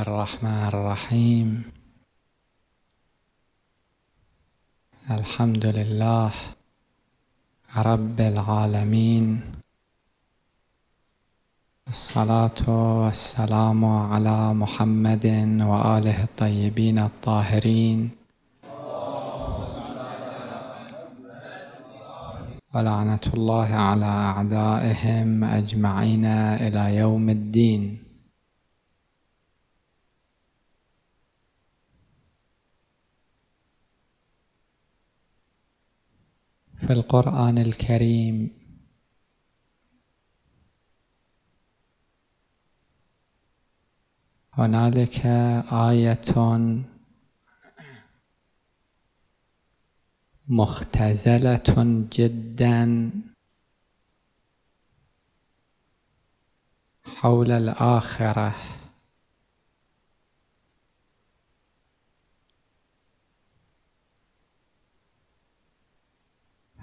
الله الرحمن الرحيم الحمد لله رب العالمين الصلاة والسلام على محمد وآله الطيبين الطاهرين ولعنة الله على أعدائهم أجمعين إلى يوم الدين في القرآن الكريم هنالك آية مختزلة جدا حول الآخرة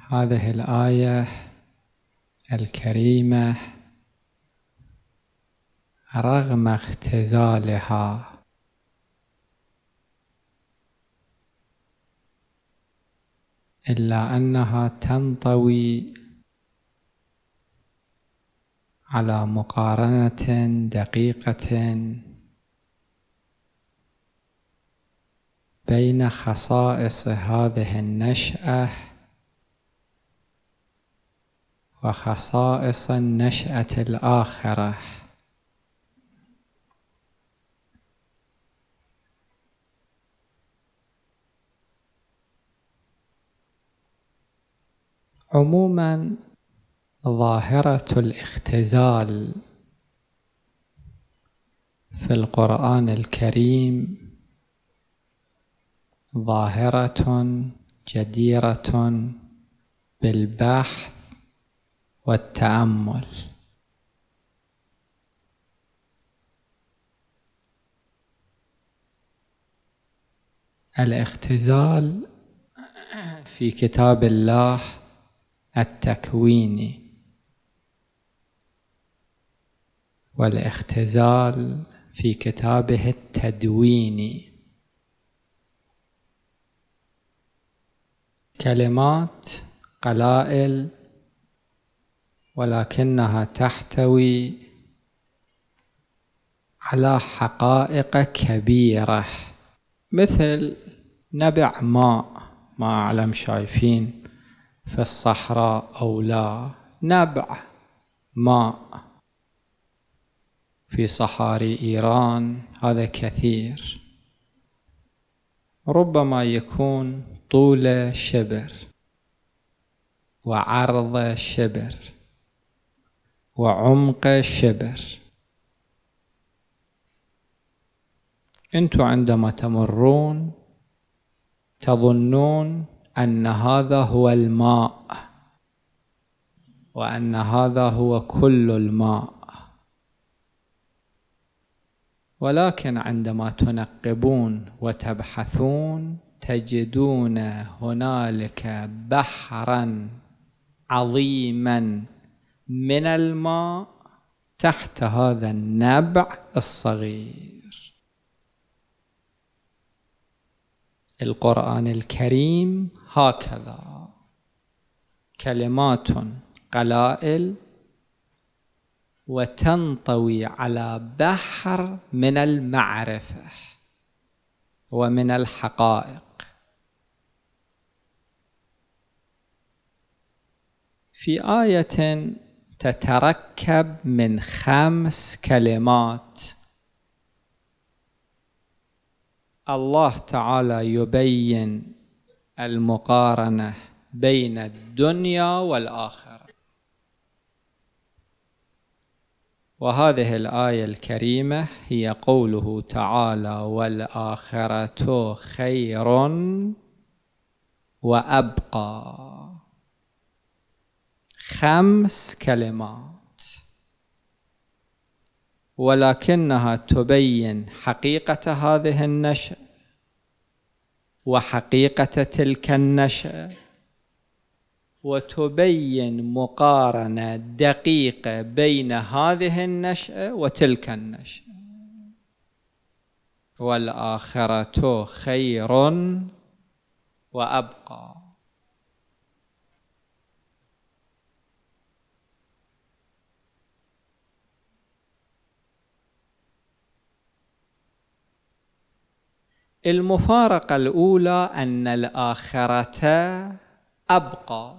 هذه الآية الكريمة رغم اختزالها إلا أنها تنطوي على مقارنة دقيقة بين خصائص هذه النشأة وخصائص النشأة الآخرة عموما ظاهرة الاختزال في القرآن الكريم ظاهرة جديرة بالبحث والتامل الاختزال في كتاب الله التكويني والاختزال في كتابه التدويني كلمات قلائل ولكنها تحتوي على حقائق كبيرة مثل نبع ماء ما أعلم شايفين في الصحراء أو لا نبع ماء في صحاري إيران هذا كثير ربما يكون طول شبر وعرض شبر وعمق الشبر انتم عندما تمرون تظنون ان هذا هو الماء وان هذا هو كل الماء ولكن عندما تنقبون وتبحثون تجدون هنالك بحرا عظيما من الماء تحت هذا النبع الصغير القرآن الكريم هكذا كلمات قلائل وتنطوي على بحر من المعرفة ومن الحقائق في آية تتركب من خمس كلمات الله تعالى يبين المقارنة بين الدنيا والآخرة وهذه الآية الكريمة هي قوله تعالى والآخرة خير وأبقى خمس كلمات ولكنها تبين حقيقة هذه النشأة وحقيقة تلك النشأة وتبين مقارنة دقيقة بين هذه النشأة وتلك النشأة والآخرة خير وأبقى المفارقة الأولى أن الآخرة أبقى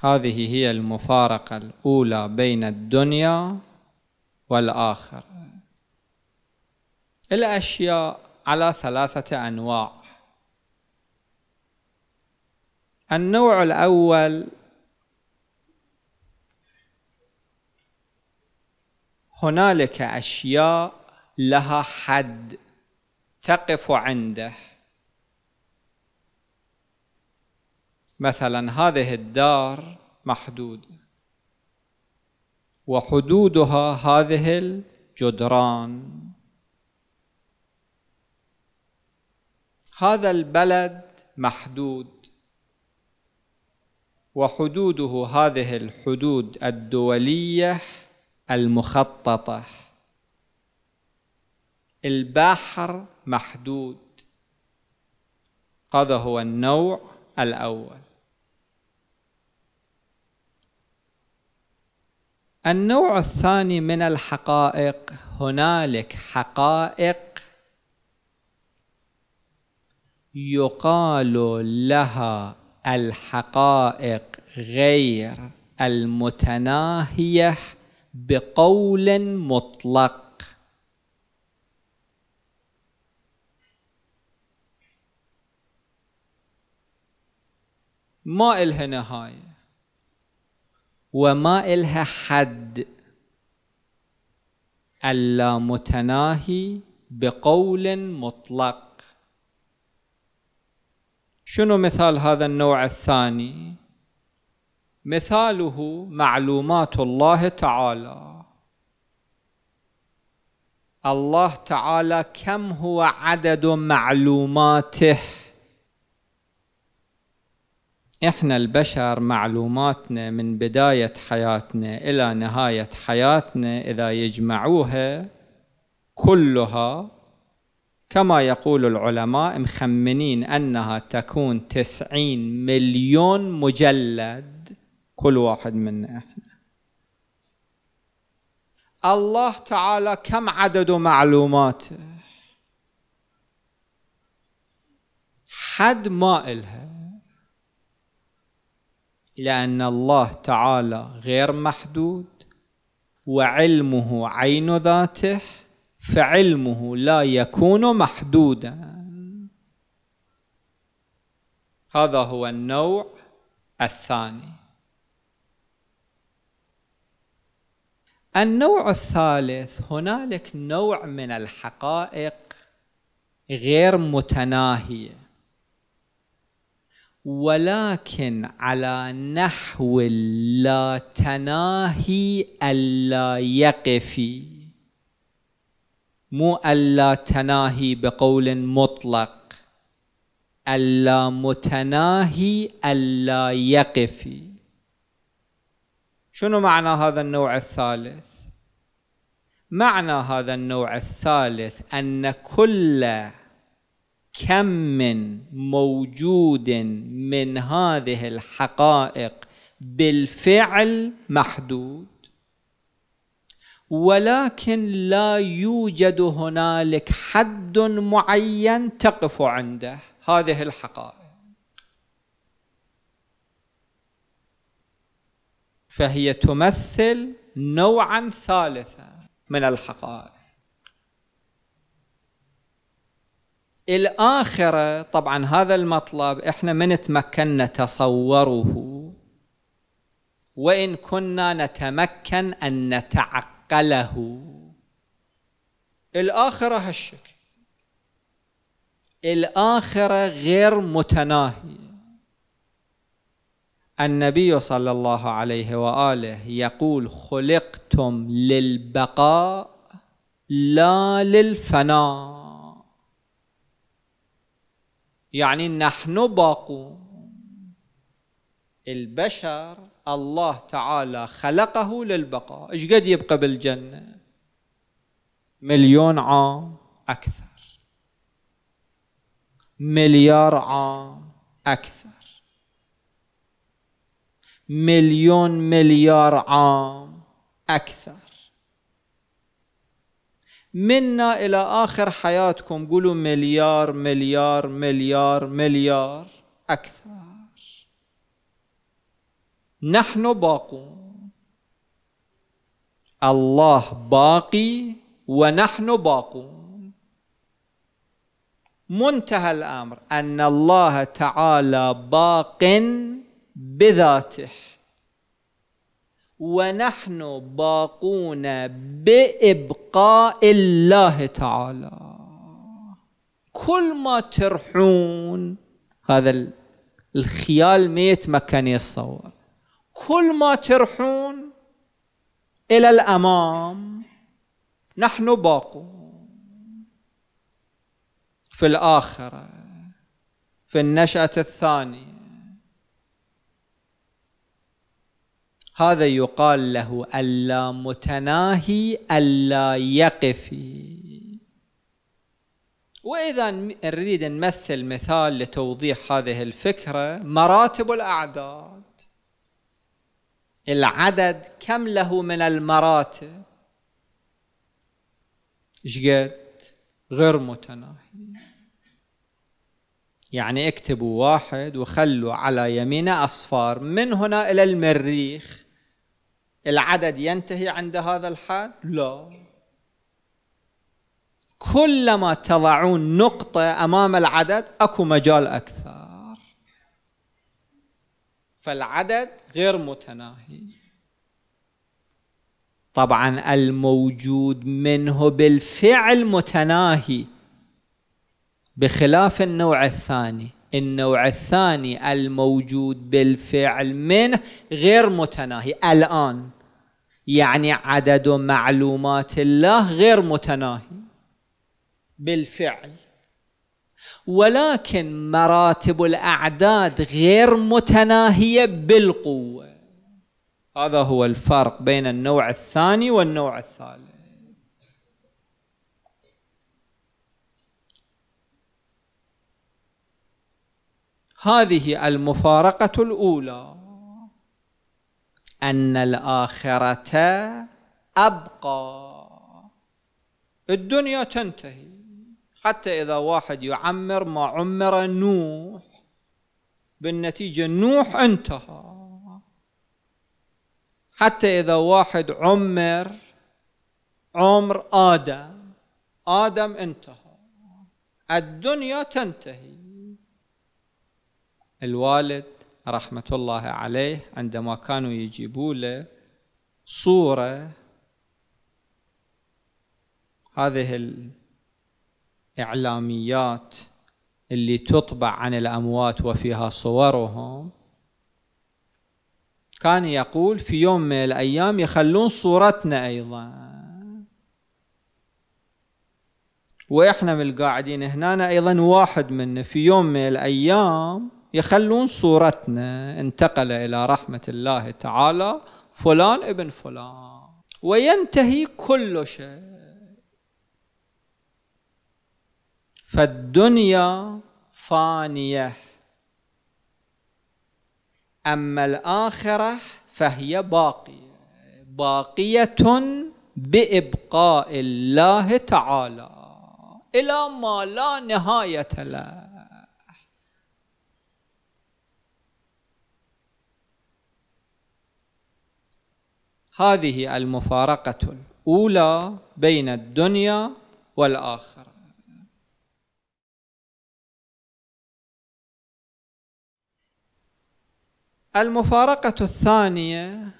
هذه هي المفارقة الأولى بين الدنيا والآخرة الأشياء على ثلاثة أنواع النوع الأول هنالك أشياء لها حد تقف عنده مثلا هذه الدار محدودة وحدودها هذه الجدران هذا البلد محدود وحدوده هذه الحدود الدولية المخططة البحر محدود هذا هو النوع الأول النوع الثاني من الحقائق هنالك حقائق يقال لها الحقائق غير المتناهيه بقول مطلق ما إلها نهاية وما إلها حد متناهي بقول مطلق شنو مثال هذا النوع الثاني مثاله معلومات الله تعالى الله تعالى كم هو عدد معلوماته احنا البشر معلوماتنا من بداية حياتنا إلى نهاية حياتنا إذا يجمعوها كلها كما يقول العلماء مخمنين أنها تكون تسعين مليون مجلد كل واحد منا احنا الله تعالى كم عدد معلوماته حد ما إلها لأن الله تعالى غير محدود وعلمه عين ذاته فعلمه لا يكون محدودا هذا هو النوع الثاني النوع الثالث هنالك نوع من الحقائق غير متناهيه ولكن على نحو لا تناهي ألا يقفي مو ألا تناهي بقول مطلق ألا متناهي ألا يقفي شنو معنى هذا النوع الثالث معنى هذا النوع الثالث أن كل كم من موجود من هذه الحقائق بالفعل محدود ولكن لا يوجد هنالك حد معين تقف عنده هذه الحقائق فهي تمثل نوعا ثالثا من الحقائق الآخرة طبعا هذا المطلب احنا من تمكننا تصوره وإن كنا نتمكن أن نتعقله الآخرة هالشكل الآخرة غير متناهية النبي صلى الله عليه وآله يقول خلقتم للبقاء لا للفناء يعني نحن باقون البشر الله تعالى خلقه للبقاء ايش قد يبقى بالجنة مليون عام أكثر مليار عام أكثر مليون مليار عام أكثر منا إلى آخر حياتكم قولوا مليار مليار مليار مليار أكثر نحن باقون الله باقي ونحن باقون منتهى الأمر أن الله تعالى باق بذاته ونحن باقون بإبقاء الله تعالى كل ما ترحون هذا الخيال ما يتمكن يتصور كل ما ترحون إلى الأمام نحن باقون في الآخرة في النشأة الثانية هذا يقال له ألا متناهي ألا يقفي وإذا نريد نمثل مثال لتوضيح هذه الفكرة مراتب الأعداد العدد كم له من المراتب شقد غير متناهي يعني اكتبوا واحد وخلوا على يمينه أصفار من هنا إلى المريخ العدد ينتهي عند هذا الحد لا كلما تضعون نقطة أمام العدد أكو مجال أكثر فالعدد غير متناهي طبعا الموجود منه بالفعل متناهي بخلاف النوع الثاني النوع الثاني الموجود بالفعل منه غير متناهي الآن يعني عدد معلومات الله غير متناهي بالفعل ولكن مراتب الأعداد غير متناهية بالقوة هذا هو الفرق بين النوع الثاني والنوع الثالث هذه المفارقة الأولى أن الآخرة أبقى الدنيا تنتهي حتى إذا واحد يعمر ما عمر نوح بالنتيجة نوح انتهى حتى إذا واحد عمر عمر آدم آدم انتهى الدنيا تنتهي الوالد رحمة الله عليه عندما كانوا يجيبوا له صورة هذه الإعلاميات اللي تطبع عن الأموات وفيها صورهم كان يقول في يوم من الأيام يخلون صورتنا أيضا وإحنا من القاعدين هنا أيضا واحد منا في يوم من الأيام يخلون صورتنا انتقل إلى رحمة الله تعالى فلان ابن فلان وينتهي كل شيء فالدنيا فانية أما الآخرة فهي باقية باقية بإبقاء الله تعالى إلى ما لا نهاية له هذه المفارقة الأولى بين الدنيا والآخرة المفارقة الثانية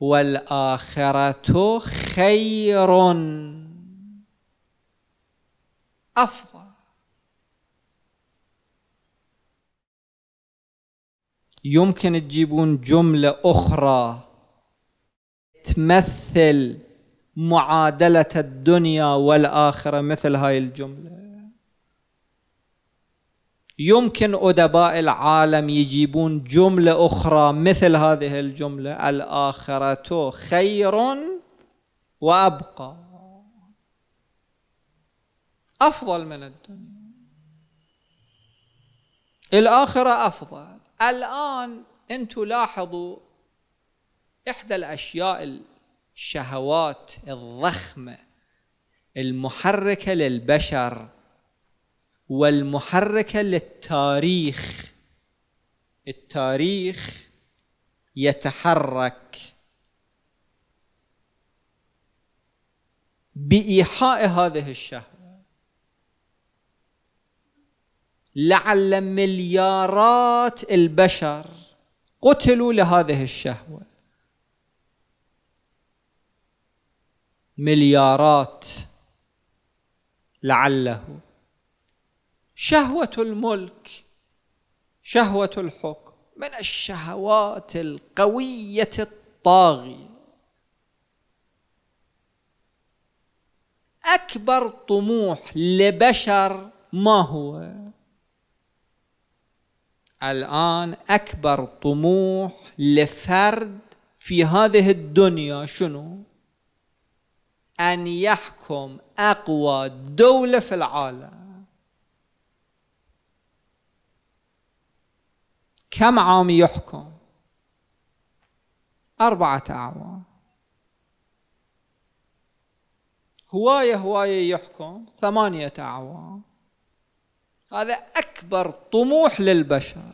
والآخرة خير أفضل يمكن تجيبون جملة أخرى تمثل معادلة الدنيا والآخرة مثل هاي الجملة يمكن أدباء العالم يجيبون جملة أخرى مثل هذه الجملة الآخرة خير وأبقى أفضل من الدنيا الآخرة أفضل الآن أنتم لاحظوا إحدى الأشياء الشهوات الضخمة المحركة للبشر والمحركة للتاريخ التاريخ يتحرك بإيحاء هذه الشهوة لعل مليارات البشر قتلوا لهذه الشهوه مليارات لعله شهوة الملك شهوة الحكم من الشهوات القوية الطاغية أكبر طموح لبشر ما هو؟ الآن أكبر طموح لفرد في هذه الدنيا شنو؟ أن يحكم أقوى دولة في العالم كم عام يحكم أربعة أعوام هواية هواية يحكم ثمانية أعوام هذا أكبر طموح للبشر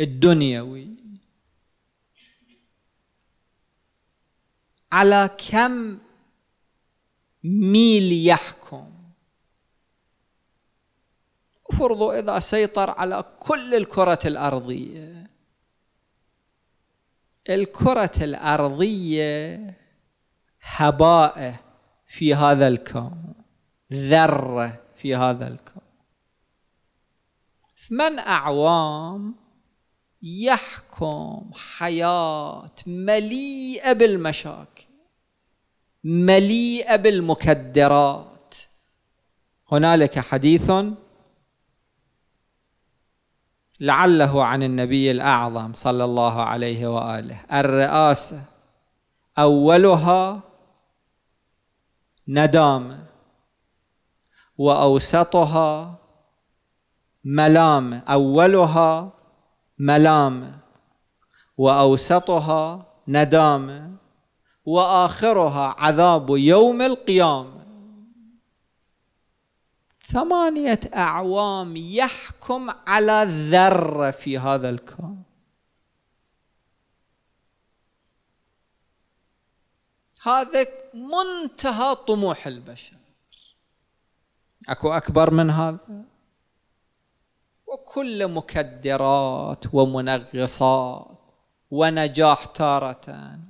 الدنيوي على كم ميل يحكم افرضوا إذا سيطر على كل الكرة الأرضية الكرة الأرضية هباء في هذا الكون ذرة في هذا الكون ثمان أعوام يحكم حياة مليئة بالمشاكل مليئه بالمكدرات هنالك حديث لعله عن النبي الاعظم صلى الله عليه واله الرئاسه اولها ندامه واوسطها ملام اولها ملام واوسطها ندامه وآخرها عذاب يوم القيامة ثمانية أعوام يحكم على ذرة في هذا الكون هذا منتهى طموح البشر اكو اكبر من هذا وكل مكدرات ومنغصات ونجاح تارة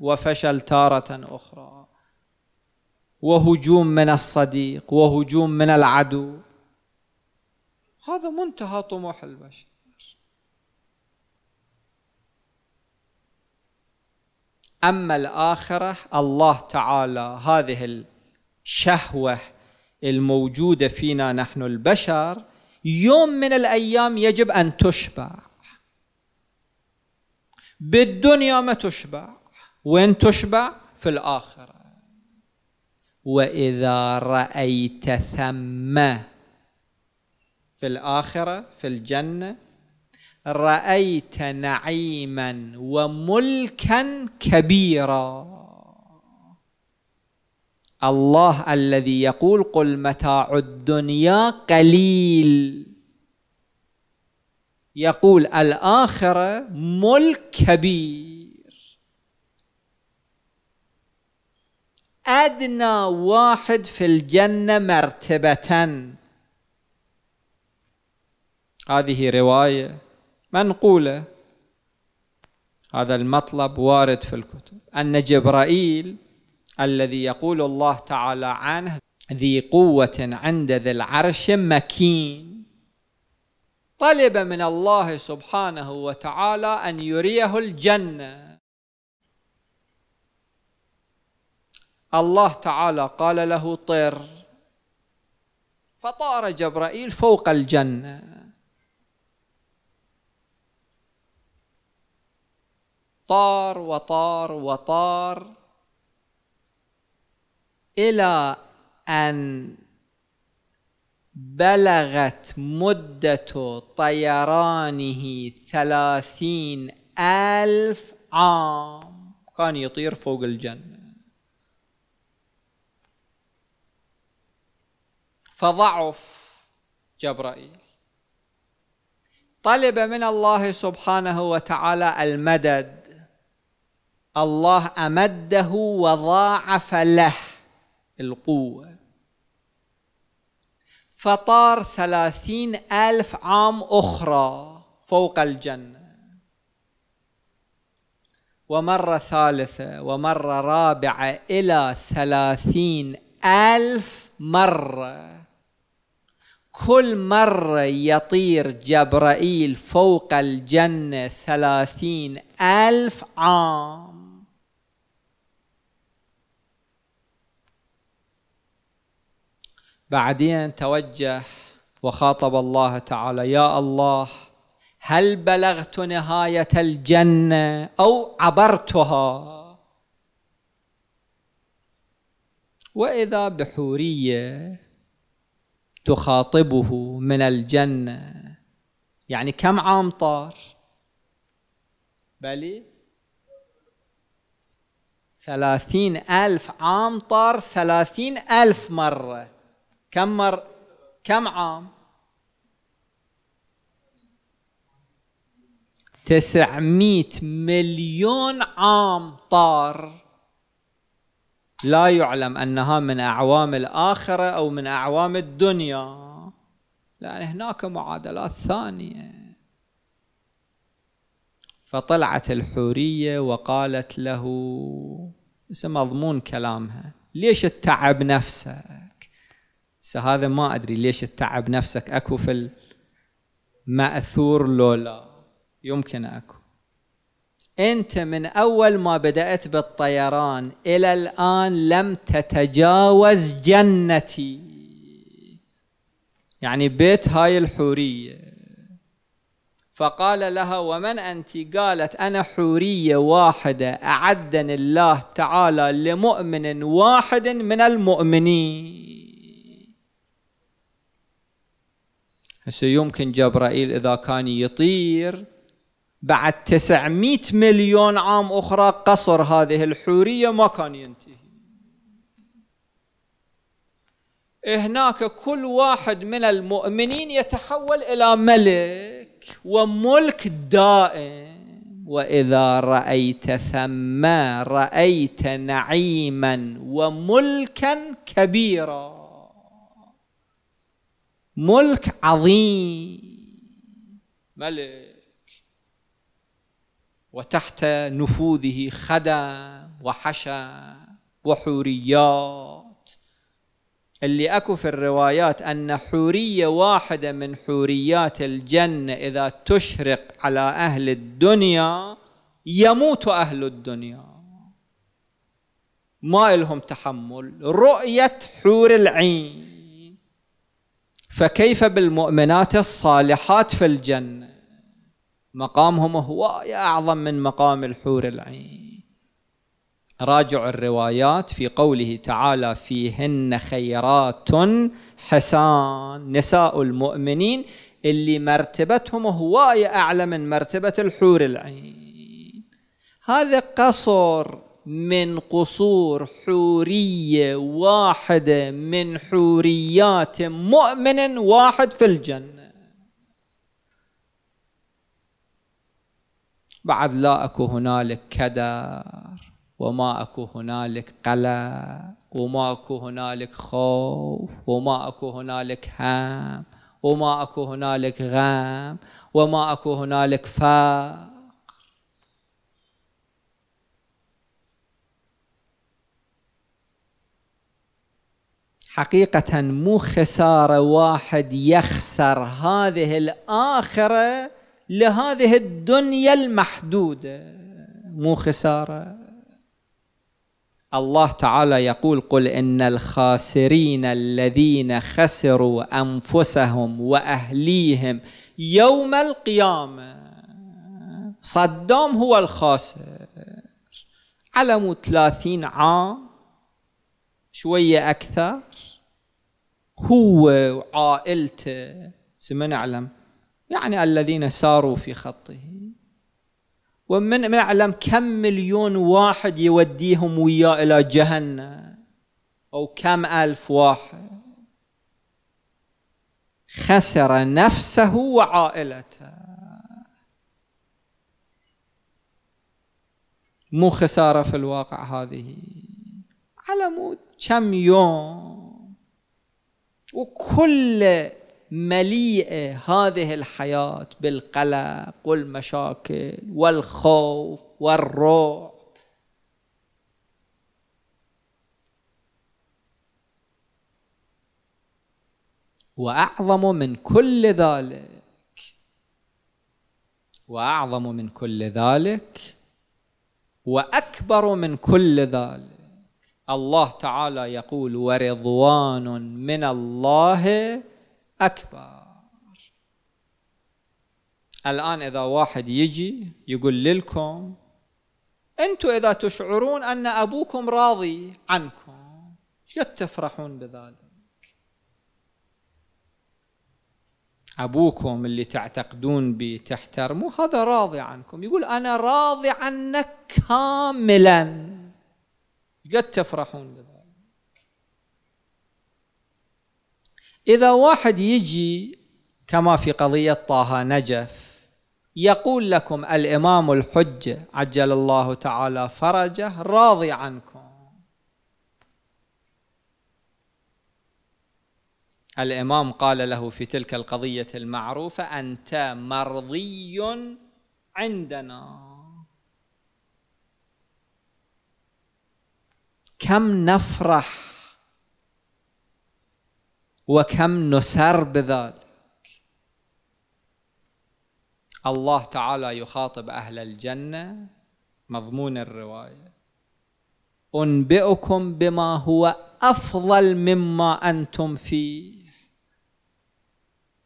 وفشل تارة أخرى وهجوم من الصديق وهجوم من العدو هذا منتهى طموح البشر أما الآخرة الله تعالى هذه الشهوة الموجودة فينا نحن البشر يوم من الأيام يجب أن تشبع بالدنيا ما تشبع وين تشبع في الآخرة وإذا رأيت ثم في الآخرة في الجنة رأيت نعيما وملكا كبيرا الله الذي يقول قل متاع الدنيا قليل يقول الآخرة ملك كبير أدنى واحد في الجنة مرتبة هذه رواية منقولة هذا المطلب وارد في الكتب أن جبرائيل الذي يقول الله تعالى عنه ذي قوة عند ذي العرش مكين طلب من الله سبحانه وتعالى أن يريه الجنة الله تعالى قال له طر فطار جبرائيل فوق الجنة طار وطار وطار إلى أن بلغت مدة طيرانه ثلاثين ألف عام كان يطير فوق الجنة فضعف جبرائيل طلب من الله سبحانه وتعالى المدد الله أمده وضاعف له القوة فطار ثلاثين ألف عام أخرى فوق الجنة ومرة ثالثة ومرة رابعة إلى ثلاثين ألف مرة كل مرة يطير جبرائيل فوق الجنة ثلاثين ألف عام بعدين توجه وخاطب الله تعالى يا الله هل بلغت نهاية الجنة أو عبرتها وإذا بحورية تخاطبه من الجنة يعني كم عام طار بلي ثلاثين ألف عام طار ثلاثين ألف مرة كم مر كم عام تسعمائة مليون عام طار لا يعلم أنها من أعوام الآخرة أو من أعوام الدنيا لأن هناك معادلات ثانية فطلعت الحورية وقالت له اسم مضمون كلامها ليش التعب نفسه هذا ما ادري ليش تتعب نفسك اكو في الماثور لولا يمكن اكو انت من اول ما بدات بالطيران الى الان لم تتجاوز جنتي يعني بيت هاي الحوريه فقال لها ومن انت قالت انا حوريه واحده اعدني الله تعالى لمؤمن واحد من المؤمنين هسه يمكن جبرائيل إذا كان يطير بعد 900 مليون عام أخرى قصر هذه الحورية ما كان ينتهي هناك كل واحد من المؤمنين يتحول إلى ملك وملك دائم وإذا رأيت ثم رأيت نعيما وملكا كبيرا ملك عظيم ملك وتحت نفوذه خدم وحشا وحوريات اللي اكو في الروايات ان حوريه واحده من حوريات الجنه اذا تشرق على اهل الدنيا يموت اهل الدنيا ما لهم تحمل رؤيه حور العين فكيف بالمؤمنات الصالحات في الجنة مقامهم هو أعظم من مقام الحور العين راجع الروايات في قوله تعالى فيهن خيرات حسان نساء المؤمنين اللي مرتبتهم هواية أعلى من مرتبة الحور العين هذا قصر من قصور حورية واحدة من حوريات مؤمن واحد في الجنة بعد لا أكو هنالك كدر وما أكو هنالك قلق وما أكو هنالك خوف وما أكو هنالك هم وما أكو هنالك غم وما أكو هنالك فقر حقيقة مو خسارة واحد يخسر هذه الآخرة لهذه الدنيا المحدودة مو خسارة الله تعالى يقول قل إن الخاسرين الذين خسروا أنفسهم وأهليهم يوم القيامة صدام هو الخاسر علموا ثلاثين عام شوية أكثر هو وعائلته نعلم يعني الذين ساروا في خطه ومن نعلم كم مليون واحد يوديهم وياه إلى جهنم أو كم ألف واحد خسر نفسه وعائلته مو خسارة في الواقع هذه على مود كم يوم وكل مليئه هذه الحياه بالقلق والمشاكل والخوف والرعب واعظم من كل ذلك واعظم من كل ذلك واكبر من كل ذلك الله تعالى يقول ورضوان من الله أكبر الآن إذا واحد يجي يقول لكم أنتم إذا تشعرون أن أبوكم راضي عنكم قد تفرحون بذلك أبوكم اللي تعتقدون به تحترموه هذا راضي عنكم يقول أنا راضي عنك كاملاً قد تفرحون بذلك إذا واحد يجي كما في قضية طه نجف يقول لكم الإمام الحج عجل الله تعالى فرجه راضي عنكم الإمام قال له في تلك القضية المعروفة أنت مرضي عندنا كم نفرح وكم نسر بذلك الله تعالى يخاطب أهل الجنة مضمون الرواية أنبئكم بما هو أفضل مما أنتم فيه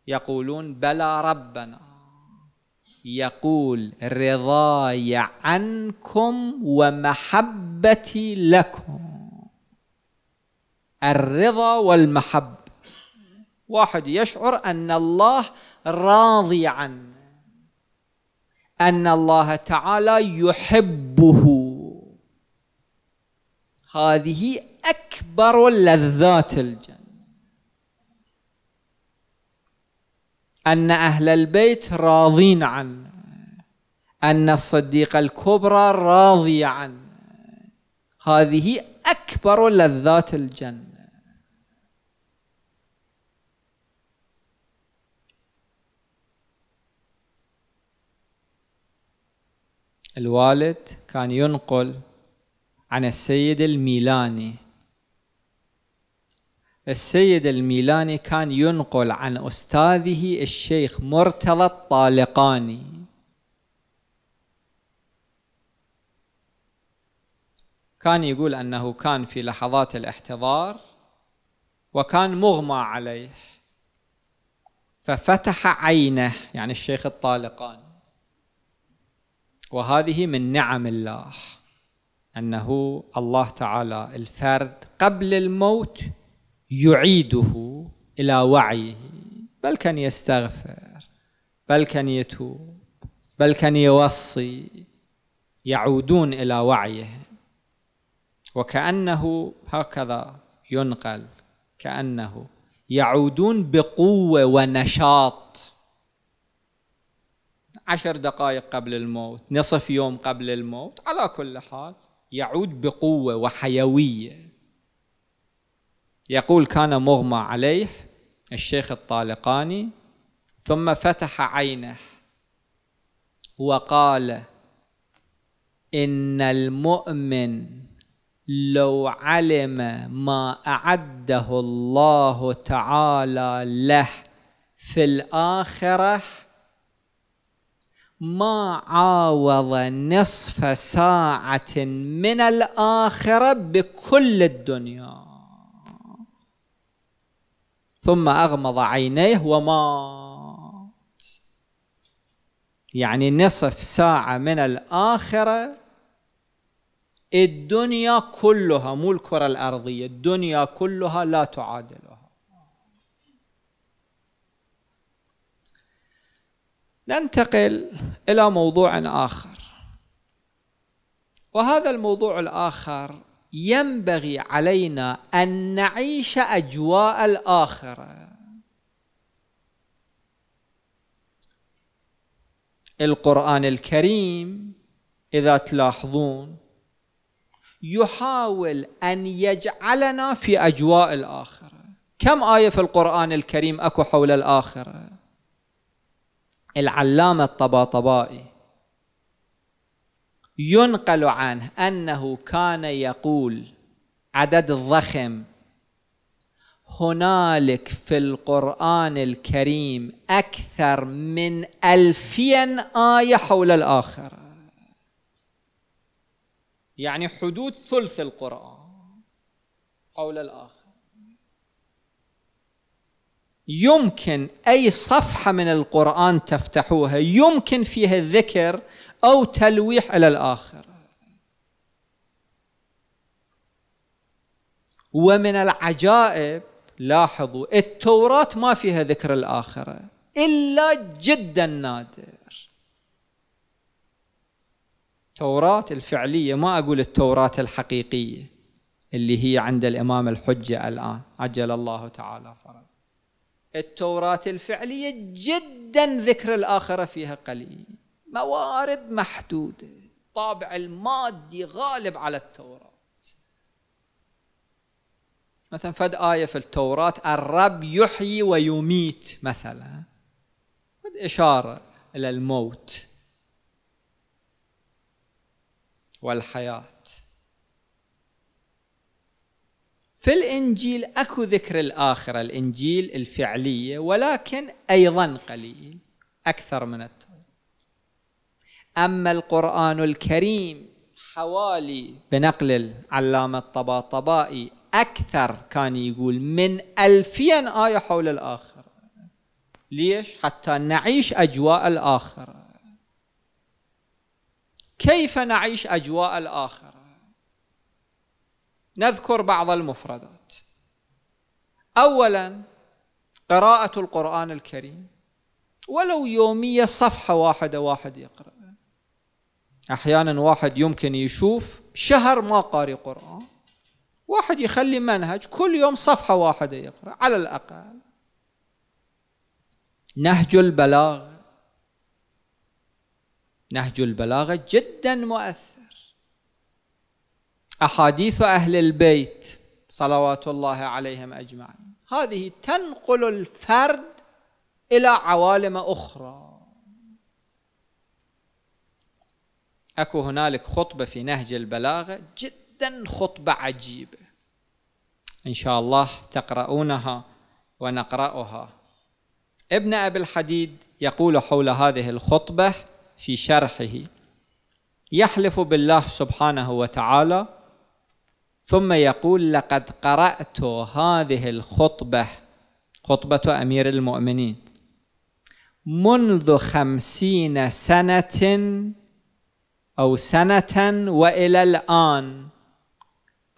يقولون بلى ربنا يقول رضاي عنكم ومحبتي لكم الرضا والمحبة واحد يشعر أن الله راضي عنه أن الله تعالى يحبه هذه أكبر لذات الجنة أن أهل البيت راضين عنه أن الصديقة الكبرى راضية عنه هذه أكبر لذات الجنة الوالد كان ينقل عن السيد الميلاني السيد الميلاني كان ينقل عن أستاذه الشيخ مرتضى الطالقاني كان يقول أنه كان في لحظات الاحتضار وكان مغمى عليه ففتح عينه يعني الشيخ الطالقاني وهذه من نعم الله أنه الله تعالى الفرد قبل الموت يعيده إلى وعيه بل كان يستغفر بل كان يتوب بل كان يوصي يعودون إلى وعيه وكأنه هكذا ينقل كأنه يعودون بقوة ونشاط عشر دقائق قبل الموت نصف يوم قبل الموت على كل حال يعود بقوة وحيوية يقول كان مغمى عليه الشيخ الطالقاني ثم فتح عينه وقال ان المؤمن لو علم ما اعده الله تعالى له في الاخره ما عاوض نصف ساعه من الاخره بكل الدنيا ثم أغمض عينيه ومات يعني نصف ساعة من الآخرة الدنيا كلها مو الكرة الأرضية الدنيا كلها لا تعادلها ننتقل إلى موضوع آخر وهذا الموضوع الآخر ينبغي علينا أن نعيش أجواء الآخرة القرآن الكريم إذا تلاحظون يحاول أن يجعلنا في أجواء الآخرة كم آية في القرآن الكريم أكو حول الآخرة العلامة الطباطبائي ينقل عنه أنه كان يقول عدد ضخم هنالك في القرآن الكريم أكثر من ألفين آية حول الآخرة يعني حدود ثلث القرآن حول الآخرة يمكن أي صفحة من القرآن تفتحوها يمكن فيها الذكر أو تلويح إلى الآخر ومن العجائب لاحظوا التوراة ما فيها ذكر الآخرة إلا جدا نادر التوراة الفعلية ما أقول التوراة الحقيقية اللي هي عند الإمام الحجة الآن عجل الله تعالى فرج التوراة الفعلية جدا ذكر الآخرة فيها قليل موارد محدودة الطابع المادي غالب على التوراة مثلا فد آية في التوراة الرب يحيي ويميت مثلا فد إشارة إلى الموت والحياة في الإنجيل أكو ذكر الآخرة الإنجيل الفعلية ولكن أيضا قليل أكثر من التوراة أما القرآن الكريم حوالي بنقل العلامة الطباطبائي أكثر كان يقول من ألفين آية حول الآخرة ليش؟ حتى نعيش أجواء الآخرة كيف نعيش أجواء الآخرة؟ نذكر بعض المفردات أولا قراءة القرآن الكريم ولو يومية صفحة واحدة واحد يقرأ احيانا واحد يمكن يشوف شهر ما قاري قران واحد يخلي منهج كل يوم صفحه واحده يقرا على الاقل نهج البلاغه نهج البلاغه جدا مؤثر احاديث اهل البيت صلوات الله عليهم اجمعين هذه تنقل الفرد الى عوالم اخرى اكو هنالك خطبه في نهج البلاغه جدا خطبه عجيبه ان شاء الله تقرؤونها ونقراها ابن ابي الحديد يقول حول هذه الخطبه في شرحه يحلف بالله سبحانه وتعالى ثم يقول لقد قرات هذه الخطبه خطبه امير المؤمنين منذ خمسين سنه أو سنة وإلى الآن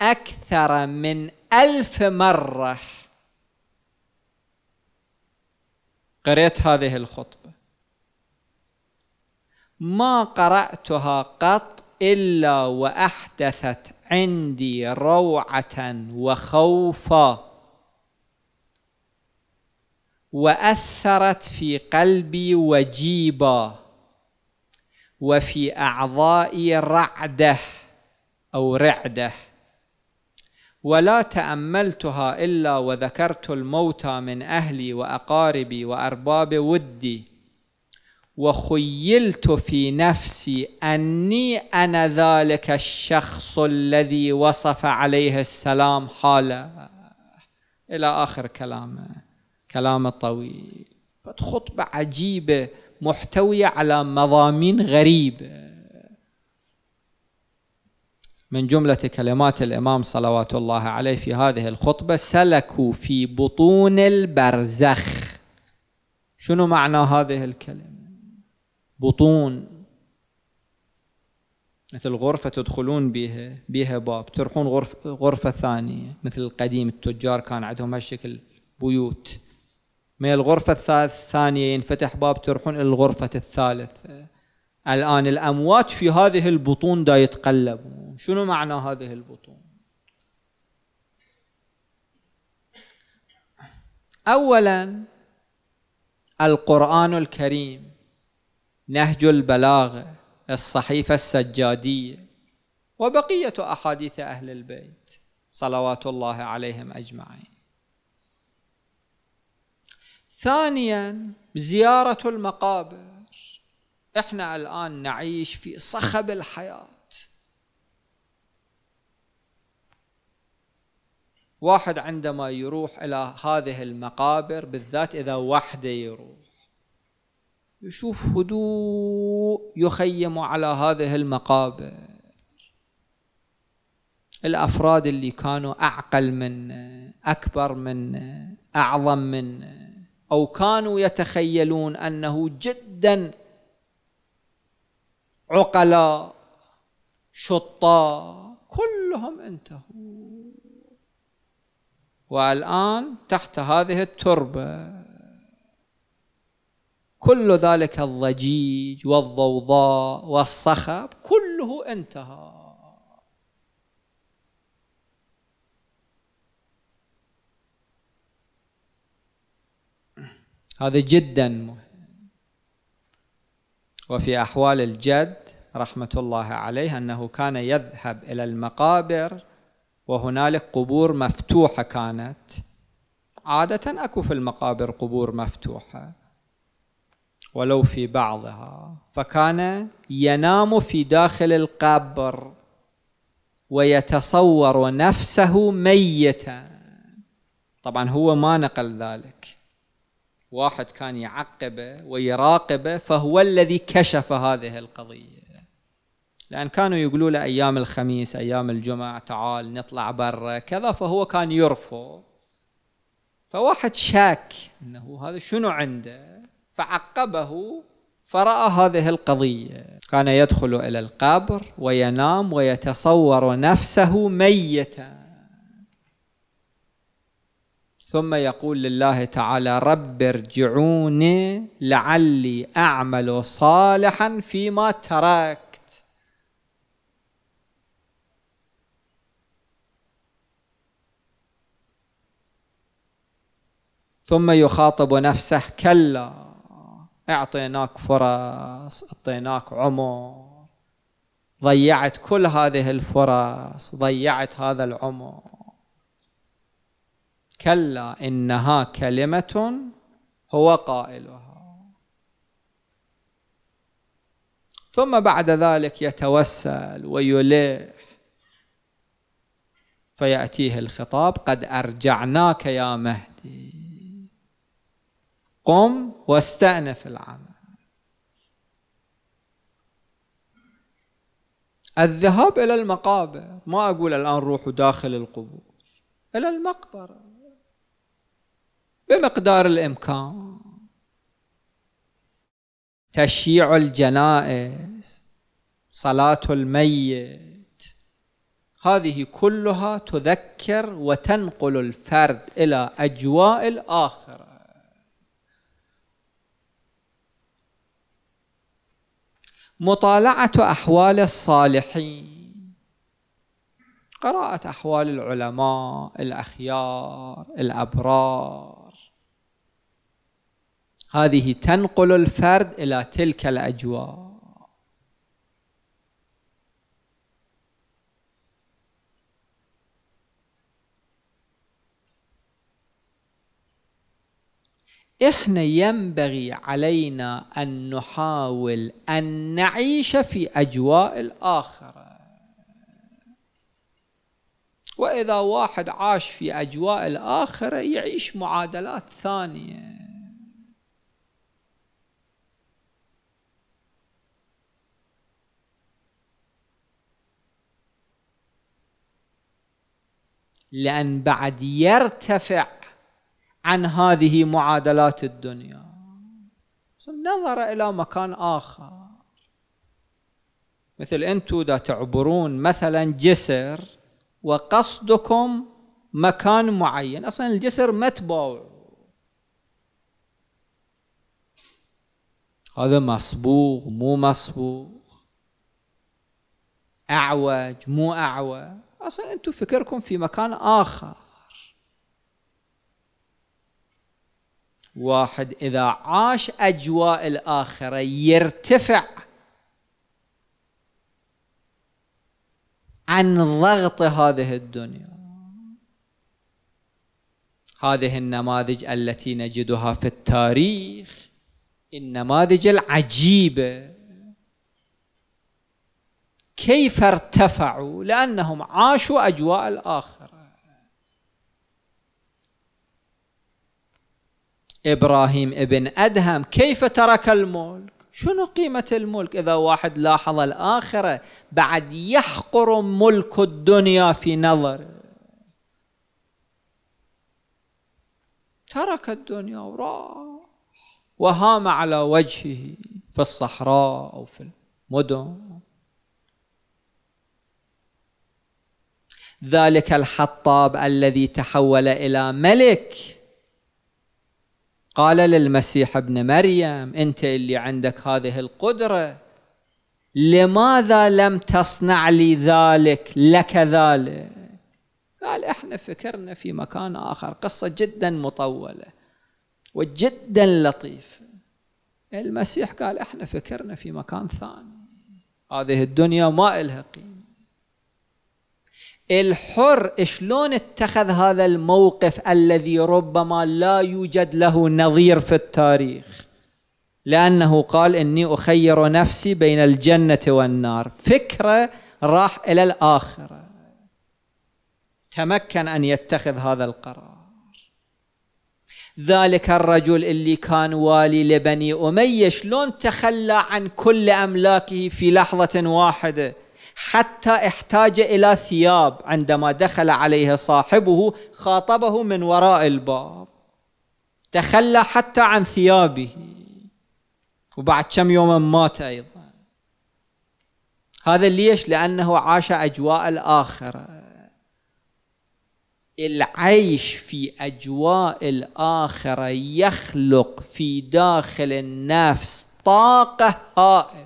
أكثر من ألف مرة قرأت هذه الخطبة ما قرأتها قط إلا وأحدثت عندي روعة وخوفا وأثرت في قلبي وجيبا وفي أعضائي رعدة أو رعدة ولا تأملتها إلا وذكرت الموتى من أهلي وأقاربي وأرباب ودي وخيلت في نفسي أني أنا ذلك الشخص الذي وصف عليه السلام حاله إلى آخر كلامه كلام طويل خطبة عجيبة محتوية على مضامين غريبة من جملة كلمات الإمام صلوات الله عليه في هذه الخطبة سلكوا في بطون البرزخ شنو معنى هذه الكلمة بطون مثل غرفة تدخلون بها بها باب تروحون غرفة, غرفة ثانية مثل القديم التجار كان عندهم هالشكل بيوت من الغرفة الثانية ينفتح باب تروحون إلى الغرفة الثالثة الآن الأموات في هذه البطون دا يتقلبون شنو معنى هذه البطون أولا القرآن الكريم نهج البلاغة الصحيفة السجادية وبقية أحاديث أهل البيت صلوات الله عليهم أجمعين ثانيا زيارة المقابر احنا الآن نعيش في صخب الحياة واحد عندما يروح إلى هذه المقابر بالذات إذا وحده يروح يشوف هدوء يخيم على هذه المقابر الأفراد اللي كانوا أعقل منه أكبر منه أعظم منه أو كانوا يتخيلون أنه جدا عقلاء شطاء كلهم انتهوا والآن تحت هذه التربة كل ذلك الضجيج والضوضاء والصخب كله انتهى هذا جدا مهم وفي أحوال الجد رحمة الله عليه أنه كان يذهب إلى المقابر وهنالك قبور مفتوحة كانت عادة أكو في المقابر قبور مفتوحة ولو في بعضها فكان ينام في داخل القبر ويتصور نفسه ميتا طبعا هو ما نقل ذلك واحد كان يعقبه ويراقبه فهو الذي كشف هذه القضية لأن كانوا يقولوا له أيام الخميس أيام الجمعة تعال نطلع برا كذا فهو كان يرفض فواحد شاك أنه هذا شنو عنده فعقبه فرأى هذه القضية كان يدخل إلى القبر وينام ويتصور نفسه ميتاً ثم يقول لله تعالى رب ارجعوني لعلي أعمل صالحا فيما تركت ثم يخاطب نفسه كلا اعطيناك فرص اعطيناك عمر ضيعت كل هذه الفرص ضيعت هذا العمر كلا إنها كلمة هو قائلها ثم بعد ذلك يتوسل ويلح فيأتيه الخطاب قد أرجعناك يا مهدي قم واستأنف العمل الذهاب إلى المقابر ما أقول الآن روحوا داخل القبور إلى المقبرة بمقدار الامكان تشييع الجنائز صلاه الميت هذه كلها تذكر وتنقل الفرد الى اجواء الاخره مطالعه احوال الصالحين قراءة أحوال العلماء الأخيار الأبرار هذه تنقل الفرد إلى تلك الأجواء احنا ينبغي علينا ان نحاول ان نعيش في اجواء الاخره واذا واحد عاش في اجواء الاخره يعيش معادلات ثانيه لأن بعد يرتفع عن هذه معادلات الدنيا نظر إلى مكان آخر مثل أنتم دا تعبرون مثلا جسر وقصدكم مكان معين أصلا الجسر ما تباوع هذا مصبوغ مو مصبوغ أعوج مو أعوج أصلا أنتم فكركم في مكان آخر واحد إذا عاش أجواء الآخرة يرتفع عن ضغط هذه الدنيا هذه النماذج التي نجدها في التاريخ النماذج العجيبه كيف ارتفعوا لأنهم عاشوا أجواء الآخرة إبراهيم ابن أدهم كيف ترك الملك شنو قيمة الملك إذا واحد لاحظ الآخرة بعد يحقر ملك الدنيا في نظره ترك الدنيا وراح وهام على وجهه في الصحراء أو في المدن ذلك الحطاب الذي تحول الى ملك قال للمسيح ابن مريم انت اللي عندك هذه القدره لماذا لم تصنع لي ذلك لك ذلك قال احنا فكرنا في مكان اخر قصه جدا مطوله وجدا لطيفه المسيح قال احنا فكرنا في مكان ثاني هذه الدنيا ما لها قيمه الحر شلون اتخذ هذا الموقف الذي ربما لا يوجد له نظير في التاريخ لأنه قال إني أخير نفسي بين الجنة والنار فكرة راح إلى الآخرة تمكن أن يتخذ هذا القرار ذلك الرجل اللي كان والي لبني أمية شلون تخلى عن كل أملاكه في لحظة واحدة حتى احتاج إلى ثياب عندما دخل عليه صاحبه خاطبه من وراء الباب تخلى حتى عن ثيابه وبعد كم يوم مات أيضا هذا ليش لأنه عاش أجواء الآخرة العيش في أجواء الآخرة يخلق في داخل النفس طاقة هائلة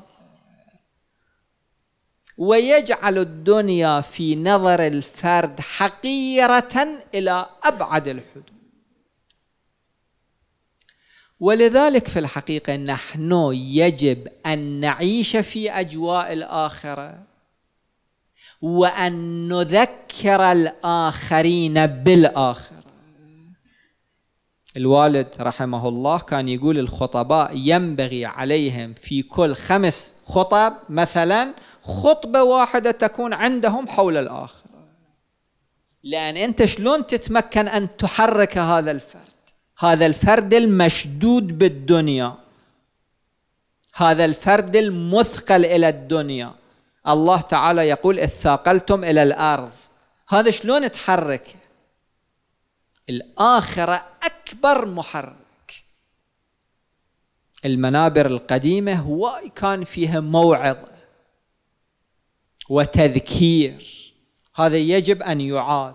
ويجعل الدنيا في نظر الفرد حقيرة إلى أبعد الحدود ولذلك في الحقيقة نحن يجب أن نعيش في أجواء الآخرة وأن نذكر الآخرين بالآخرة الوالد رحمه الله كان يقول الخطباء ينبغي عليهم في كل خمس خطب مثلا خطبة واحدة تكون عندهم حول الآخر لأن أنت شلون تتمكن أن تحرك هذا الفرد هذا الفرد المشدود بالدنيا هذا الفرد المثقل إلى الدنيا الله تعالى يقول اثاقلتم إلى الأرض هذا شلون تحرك الآخرة أكبر محرك المنابر القديمة هواي كان فيها موعظة وتذكير هذا يجب أن يعاد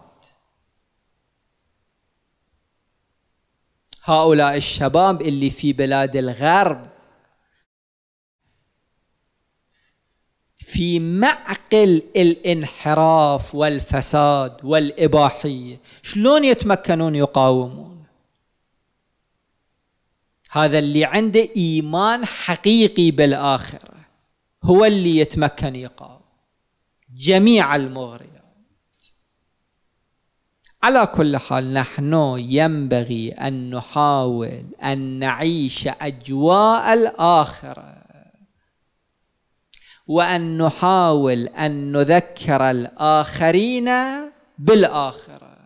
هؤلاء الشباب اللي في بلاد الغرب في معقل الانحراف والفساد والإباحية شلون يتمكنون يقاومون هذا اللي عنده إيمان حقيقي بالآخرة هو اللي يتمكن يقاوم جميع المغريات على كل حال نحن ينبغي أن نحاول أن نعيش أجواء الآخرة وأن نحاول أن نذكر الآخرين بالآخرة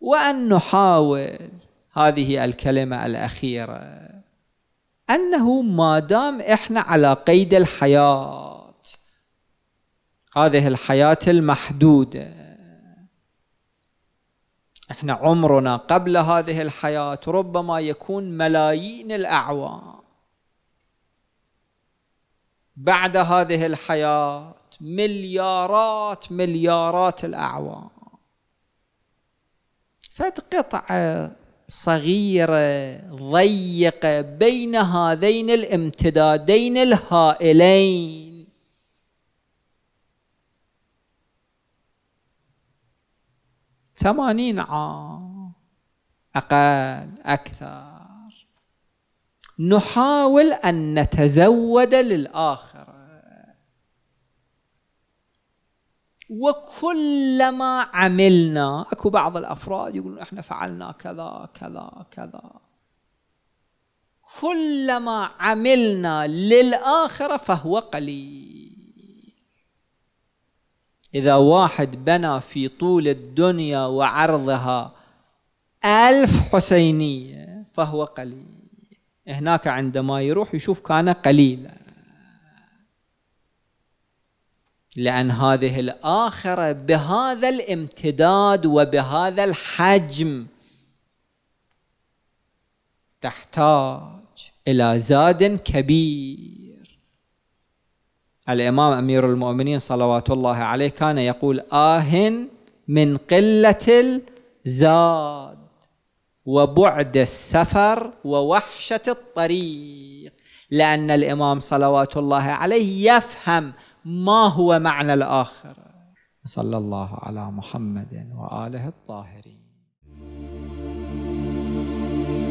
وأن نحاول هذه الكلمة الأخيرة أنه ما دام إحنا على قيد الحياة هذه الحياة المحدودة احنا عمرنا قبل هذه الحياة ربما يكون ملايين الأعوام بعد هذه الحياة مليارات مليارات الأعوام قطعة صغيرة ضيقة بين هذين الامتدادين الهائلين ثمانين عام أقل أكثر نحاول أن نتزود للآخرة وكلما عملنا أكو بعض الأفراد يقولون إحنا فعلنا كذا كذا كذا كلما عملنا للآخرة فهو قليل إذا واحد بنى في طول الدنيا وعرضها ألف حسينية فهو قليل هناك عندما يروح يشوف كان قليلا لأن هذه الآخرة بهذا الامتداد وبهذا الحجم تحتاج إلى زاد كبير الإمام أمير المؤمنين صلوات الله عليه كان يقول آه من قلة الزاد وبعد السفر ووحشة الطريق لأن الإمام صلوات الله عليه يفهم ما هو معنى الآخر صلى الله على محمد وآله الطاهرين